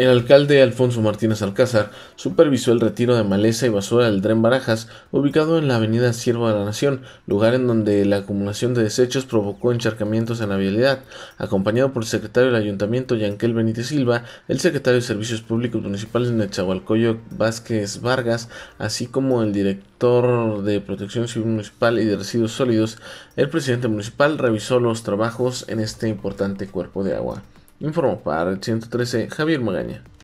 El alcalde Alfonso Martínez Alcázar supervisó el retiro de maleza y basura del Dren Barajas, ubicado en la avenida Sierva de la Nación, lugar en donde la acumulación de desechos provocó encharcamientos en la vialidad, acompañado por el secretario del Ayuntamiento Yanquel Benítez Silva, el secretario de Servicios Públicos Municipales Nechahualcoyo Vázquez Vargas, así como el director de Protección Civil Municipal y de Residuos Sólidos, el presidente municipal revisó los trabajos en este importante cuerpo de agua. Informó para el 113 Javier Magaña.